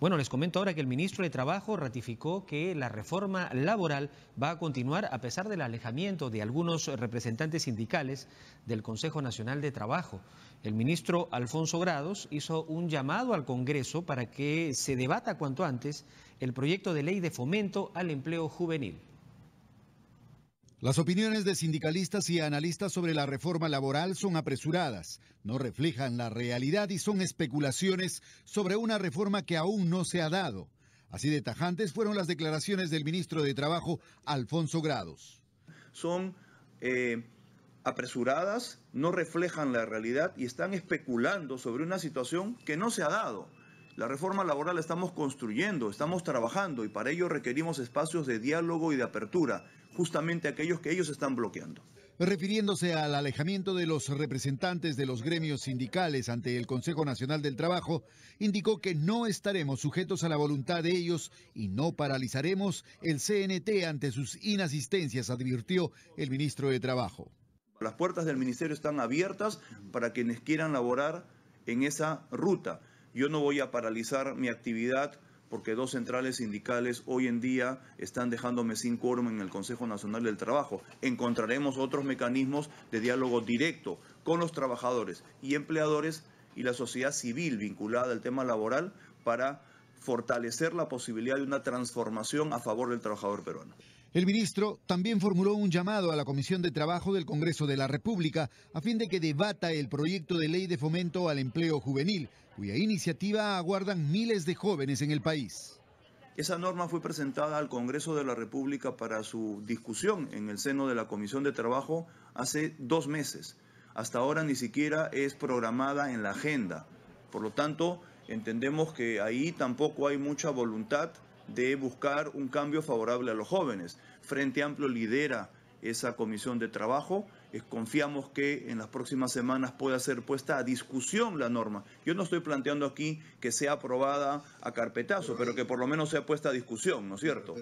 Bueno, les comento ahora que el ministro de Trabajo ratificó que la reforma laboral va a continuar a pesar del alejamiento de algunos representantes sindicales del Consejo Nacional de Trabajo. El ministro Alfonso Grados hizo un llamado al Congreso para que se debata cuanto antes el proyecto de ley de fomento al empleo juvenil. Las opiniones de sindicalistas y analistas sobre la reforma laboral son apresuradas, no reflejan la realidad y son especulaciones sobre una reforma que aún no se ha dado. Así de tajantes fueron las declaraciones del ministro de Trabajo, Alfonso Grados. Son eh, apresuradas, no reflejan la realidad y están especulando sobre una situación que no se ha dado. La reforma laboral la estamos construyendo, estamos trabajando y para ello requerimos espacios de diálogo y de apertura, justamente aquellos que ellos están bloqueando. Refiriéndose al alejamiento de los representantes de los gremios sindicales ante el Consejo Nacional del Trabajo, indicó que no estaremos sujetos a la voluntad de ellos y no paralizaremos el CNT ante sus inasistencias, advirtió el ministro de Trabajo. Las puertas del ministerio están abiertas para quienes quieran laborar en esa ruta. Yo no voy a paralizar mi actividad porque dos centrales sindicales hoy en día están dejándome sin quórum en el Consejo Nacional del Trabajo. Encontraremos otros mecanismos de diálogo directo con los trabajadores y empleadores y la sociedad civil vinculada al tema laboral para fortalecer la posibilidad de una transformación a favor del trabajador peruano. El ministro también formuló un llamado a la Comisión de Trabajo del Congreso de la República a fin de que debata el proyecto de ley de fomento al empleo juvenil, cuya iniciativa aguardan miles de jóvenes en el país. Esa norma fue presentada al Congreso de la República para su discusión en el seno de la Comisión de Trabajo hace dos meses. Hasta ahora ni siquiera es programada en la agenda. Por lo tanto, entendemos que ahí tampoco hay mucha voluntad de buscar un cambio favorable a los jóvenes. Frente Amplio lidera esa comisión de trabajo. Eh, confiamos que en las próximas semanas pueda ser puesta a discusión la norma. Yo no estoy planteando aquí que sea aprobada a carpetazo, pero, que por lo menos sea puesta a discusión, ¿no es cierto?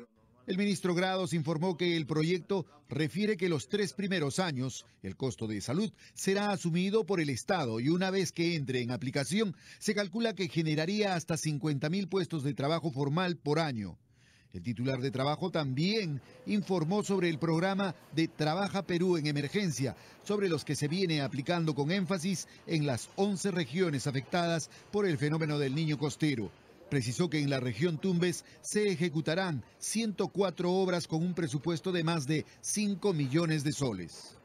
El ministro Grados informó que el proyecto refiere que los tres primeros años el costo de salud será asumido por el Estado y una vez que entre en aplicación se calcula que generaría hasta 50.000 puestos de trabajo formal por año. El titular de trabajo también informó sobre el programa de Trabaja Perú en Emergencia, sobre los que se viene aplicando con énfasis en las 11 regiones afectadas por el fenómeno del niño costero. Precisó que en la región Tumbes se ejecutarán 104 obras con un presupuesto de más de 5 millones de soles.